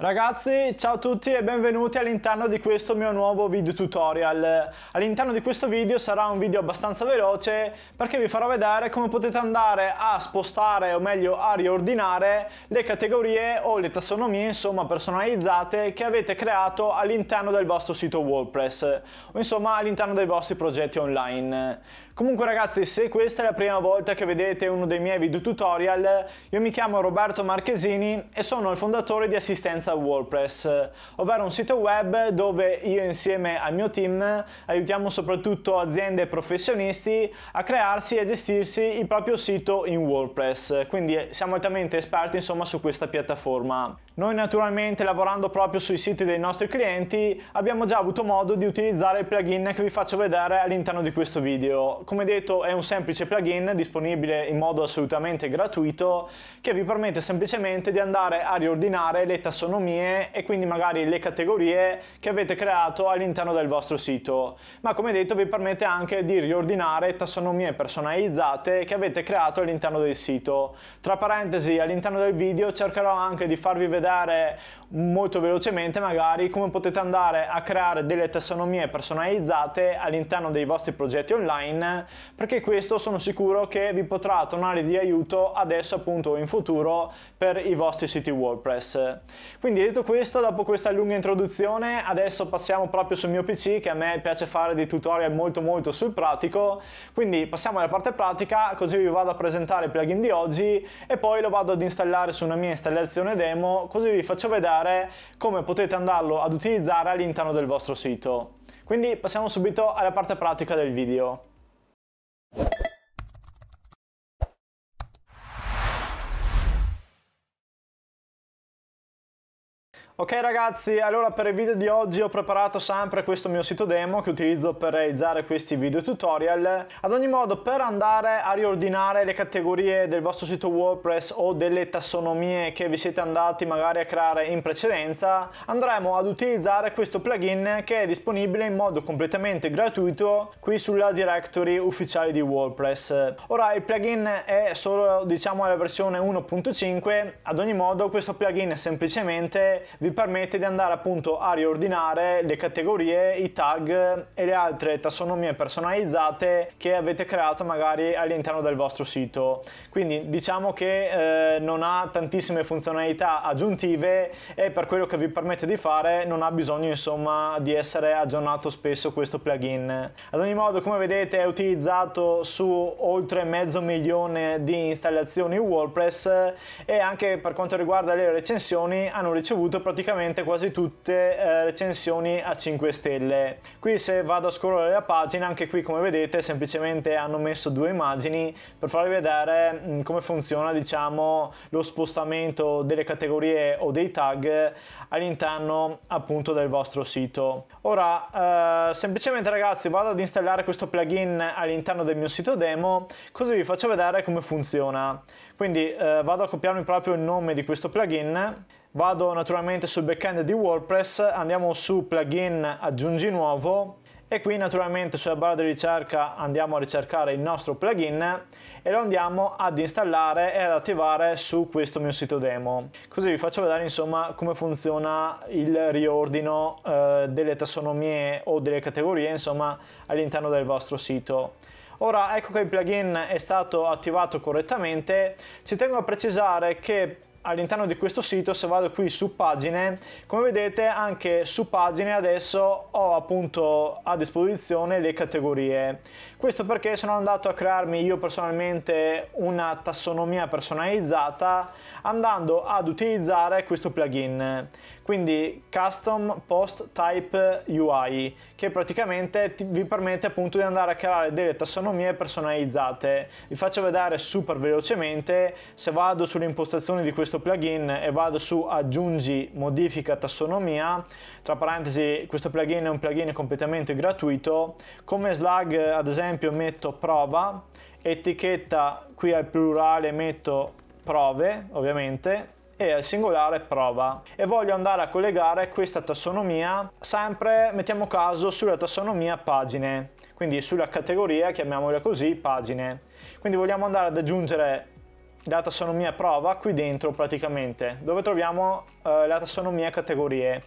Ragazzi, ciao a tutti e benvenuti all'interno di questo mio nuovo video tutorial. All'interno di questo video sarà un video abbastanza veloce perché vi farò vedere come potete andare a spostare o meglio a riordinare le categorie o le tassonomie insomma personalizzate che avete creato all'interno del vostro sito WordPress o insomma all'interno dei vostri progetti online. Comunque ragazzi, se questa è la prima volta che vedete uno dei miei video tutorial, io mi chiamo Roberto Marchesini e sono il fondatore di Assistenza esperienza WordPress, eh, ovvero un sito web dove io insieme al mio team aiutiamo soprattutto aziende e professionisti a crearsi e gestirsi il proprio sito in WordPress, quindi siamo altamente esperti insomma su questa piattaforma. Noi naturalmente lavorando proprio sui siti dei nostri clienti abbiamo già avuto modo di utilizzare il plugin che vi faccio vedere all'interno di questo video. Come detto è un semplice plugin disponibile in modo assolutamente gratuito che vi permette semplicemente di andare a riordinare le tassonomie e quindi magari le categorie che avete creato all'interno del vostro sito. Ma come detto vi permette anche di riordinare tassonomie personalizzate che avete creato all'interno del sito. Tra parentesi all'interno del video cercherò anche di farvi vedere guardare molto velocemente magari come potete andare a creare delle tassonomie personalizzate all'interno dei vostri progetti online perché questo sono sicuro che vi potrà tornare di aiuto adesso appunto in futuro per i vostri siti WordPress. Quindi detto questo, dopo questa lunga introduzione, adesso passiamo proprio sul mio PC che a me piace fare dei tutorial molto molto sul pratico, quindi passiamo alla parte pratica così vi vado a presentare il plugin di oggi e poi lo vado ad installare su una mia installazione demo così vi faccio vedere come potete andarlo ad utilizzare all'interno del vostro sito. Quindi passiamo subito alla parte pratica del video. Ok ragazzi, allora per il video di oggi ho preparato sempre questo mio sito demo che utilizzo per realizzare questi video tutorial. Ad ogni modo, per andare a riordinare le categorie del vostro sito WordPress o delle tassonomie che vi siete andati magari a creare in precedenza, andremo ad utilizzare questo plugin che è disponibile in modo completamente gratuito qui sulla directory ufficiale di WordPress. Ora il plugin è solo diciamo alla versione 1.5, ad ogni modo questo plugin semplicemente vi vi permette di andare appunto a riordinare le categorie, i tag e le altre tassonomie personalizzate che avete creato magari all'interno del vostro sito. Quindi diciamo che eh, non ha tantissime funzionalità aggiuntive e per quello che vi permette di fare non ha bisogno insomma di essere aggiornato spesso questo plugin. Ad ogni modo come vedete è utilizzato su oltre mezzo milione di installazioni WordPress e anche per quanto riguarda le recensioni hanno ricevuto praticamente praticamente quasi tutte eh, recensioni a 5 stelle. Qui se vado a scorrere la pagina, anche qui come vedete semplicemente hanno messo due immagini per farvi vedere mh, mm, come funziona diciamo lo spostamento delle categorie o dei tag all'interno appunto del vostro sito. Ora eh, semplicemente ragazzi vado ad installare questo plugin all'interno del mio sito demo così vi faccio vedere come funziona. Quindi eh, vado a copiarmi proprio il nome di questo plugin Vado naturalmente sul backend di WordPress, andiamo su plugin aggiungi nuovo e qui naturalmente sulla barra di ricerca andiamo a ricercare il nostro plugin e lo andiamo ad installare e ad attivare su questo mio sito demo così vi faccio vedere insomma come funziona il riordino eh, delle tassonomie o delle categorie insomma all'interno del vostro sito Ora ecco che il plugin è stato attivato correttamente, ci tengo a precisare che all'interno di questo sito se vado qui su pagine come vedete anche su pagine adesso ho appunto a disposizione le categorie questo perché sono andato a crearmi io personalmente una tassonomia personalizzata andando ad utilizzare questo plugin quindi custom post type UI che praticamente vi permette appunto di andare a creare delle tassonomie personalizzate vi faccio vedere super velocemente se vado sulle impostazioni di questo questo plugin e vado su aggiungi modifica tassonomia tra parentesi questo plugin è un plugin completamente gratuito come slug ad esempio metto prova etichetta qui al plurale metto prove ovviamente e al singolare prova e voglio andare a collegare questa tassonomia sempre mettiamo caso sulla tassonomia pagine quindi sulla categoria chiamiamola così pagine quindi vogliamo andare ad aggiungere la tassonomia prova qui dentro praticamente, dove troviamo eh, la tassonomia categorie.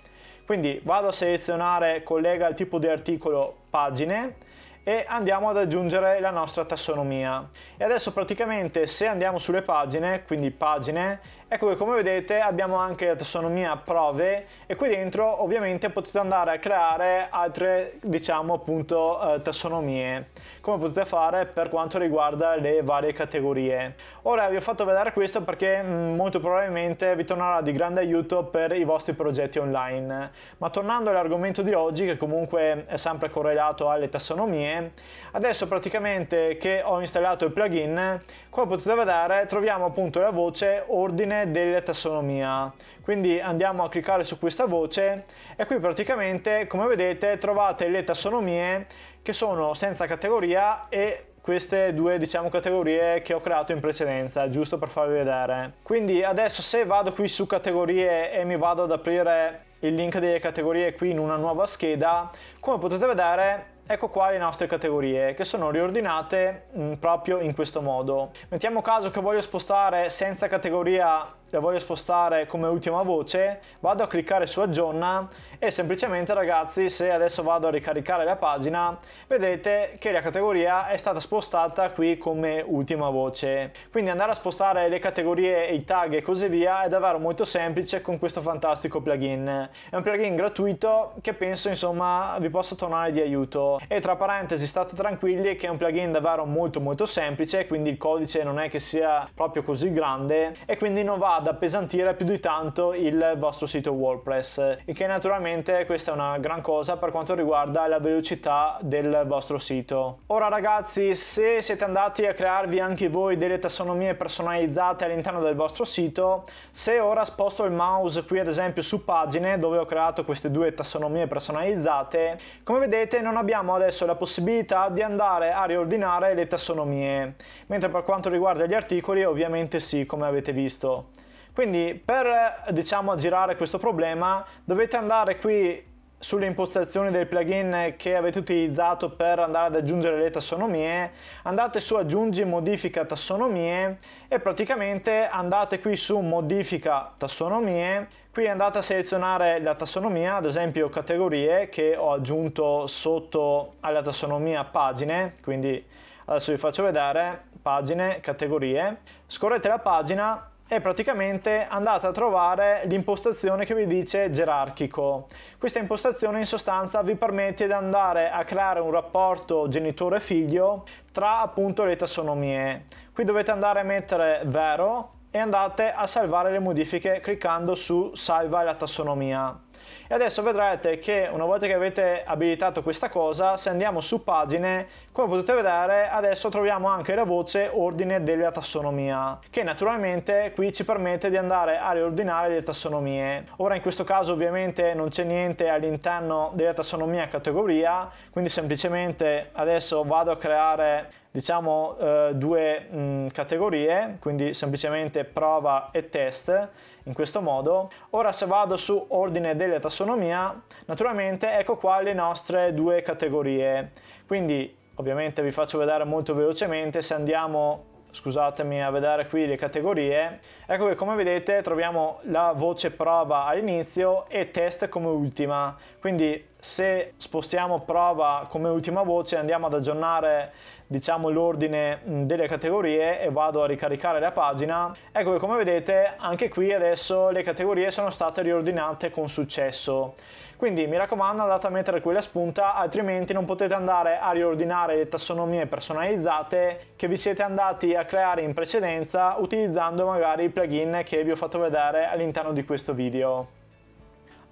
Quindi vado a selezionare collega il tipo di articolo pagine e andiamo ad aggiungere la nostra tassonomia. E adesso praticamente se andiamo sulle pagine, quindi pagine, Ecco come vedete abbiamo anche la tassonomia prove e qui dentro ovviamente potete andare a creare altre diciamo appunto eh, tassonomie come potete fare per quanto riguarda le varie categorie. Ora vi ho fatto vedere questo perché mh, mm, molto probabilmente vi tornerà di grande aiuto per i vostri progetti online. Ma tornando all'argomento di oggi che comunque è sempre correlato alle tassonomie, adesso praticamente che ho installato il plugin come potete vedere troviamo appunto la voce ordine gestione delle tassonomia. Quindi andiamo a cliccare su questa voce e qui praticamente come vedete trovate le tassonomie che sono senza categoria e queste due diciamo, categorie che ho creato in precedenza giusto per farvi vedere quindi adesso se vado qui su categorie e mi vado ad aprire il link delle categorie qui in una nuova scheda come potete vedere Ecco qua le nostre categorie che sono riordinate mh, mm, proprio in questo modo. Mettiamo caso che voglio spostare senza categoria la voglio spostare come ultima voce, vado a cliccare su aggiorna e semplicemente ragazzi se adesso vado a ricaricare la pagina vedete che la categoria è stata spostata qui come ultima voce. Quindi andare a spostare le categorie e i tag e così via è davvero molto semplice con questo fantastico plugin. È un plugin gratuito che penso insomma vi possa tornare di aiuto e tra parentesi state tranquilli che è un plugin davvero molto molto semplice quindi il codice non è che sia proprio così grande e quindi non va ad appesantire più di tanto il vostro sito WordPress e che naturalmente questa è una gran cosa per quanto riguarda la velocità del vostro sito. Ora ragazzi se siete andati a crearvi anche voi delle tassonomie personalizzate all'interno del vostro sito se ora sposto il mouse qui ad esempio su pagine dove ho creato queste due tassonomie personalizzate come vedete non abbiamo adesso la possibilità di andare a riordinare le tassonomie mentre per quanto riguarda gli articoli ovviamente sì come avete visto quindi per diciamo aggirare questo problema dovete andare qui sulle impostazioni del plugin che avete utilizzato per andare ad aggiungere le tassonomie andate su aggiungi modifica tassonomie e praticamente andate qui su modifica tassonomie qui andate a selezionare la tassonomia ad esempio categorie che ho aggiunto sotto alla tassonomia pagine quindi adesso vi faccio vedere pagine categorie scorrete la pagina è praticamente andate a trovare l'impostazione che vi dice gerarchico. Questa impostazione in sostanza vi permette di andare a creare un rapporto genitore-figlio tra appunto le tassonomie. Qui dovete andare a mettere vero e andate a salvare le modifiche cliccando su salva la tassonomia. E adesso vedrete che una volta che avete abilitato questa cosa, se andiamo su pagine, come potete vedere adesso troviamo anche la voce ordine della tassonomia, che naturalmente qui ci permette di andare a riordinare le tassonomie. Ora in questo caso ovviamente non c'è niente all'interno della tassonomia categoria, quindi semplicemente adesso vado a creare diciamo eh, due mh, mm, categorie, quindi semplicemente prova e test in questo modo. Ora se vado su ordine della tassonomia, naturalmente ecco qua le nostre due categorie. Quindi ovviamente vi faccio vedere molto velocemente, se andiamo scusatemi a vedere qui le categorie ecco che come vedete troviamo la voce prova all'inizio e test come ultima quindi se spostiamo prova come ultima voce andiamo ad aggiornare diciamo l'ordine mm, delle categorie e vado a ricaricare la pagina ecco che come vedete anche qui adesso le categorie sono state riordinate con successo quindi mi raccomando andate a mettere qui la spunta altrimenti non potete andare a riordinare le tassonomie personalizzate che vi siete andati a creare in precedenza utilizzando magari il plugin che vi ho fatto vedere all'interno di questo video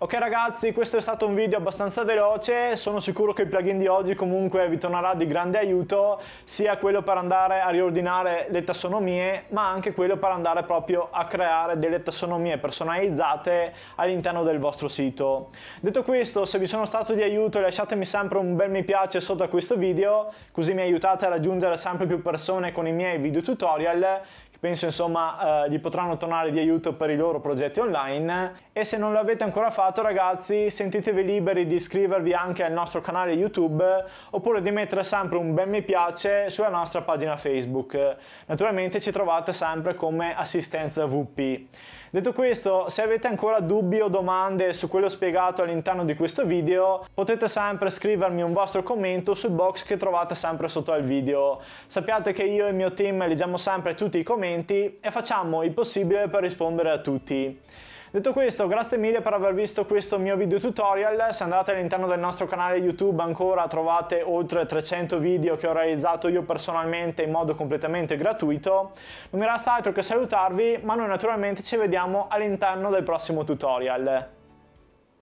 Ok ragazzi, questo è stato un video abbastanza veloce, sono sicuro che il plugin di oggi comunque vi tornerà di grande aiuto, sia quello per andare a riordinare le tassonomie, ma anche quello per andare proprio a creare delle tassonomie personalizzate all'interno del vostro sito. Detto questo, se vi sono stato di aiuto lasciatemi sempre un bel mi piace sotto a questo video, così mi aiutate a raggiungere sempre più persone con i miei video tutorial penso insomma eh, gli potranno tornare di aiuto per i loro progetti online e se non l'avete ancora fatto ragazzi sentitevi liberi di iscrivervi anche al nostro canale YouTube oppure di mettere sempre un bel mi piace sulla nostra pagina Facebook. Naturalmente ci trovate sempre come assistenza VP. Detto questo, se avete ancora dubbi o domande su quello spiegato all'interno di questo video, potete sempre scrivermi un vostro commento sul box che trovate sempre sotto al video. Sappiate che io e il mio team leggiamo sempre tutti i commenti e facciamo il possibile per rispondere a tutti. Detto questo, grazie mille per aver visto questo mio video tutorial, se andate all'interno del nostro canale YouTube ancora trovate oltre 300 video che ho realizzato io personalmente in modo completamente gratuito. Non mi resta altro che salutarvi, ma noi naturalmente ci vediamo all'interno del prossimo tutorial.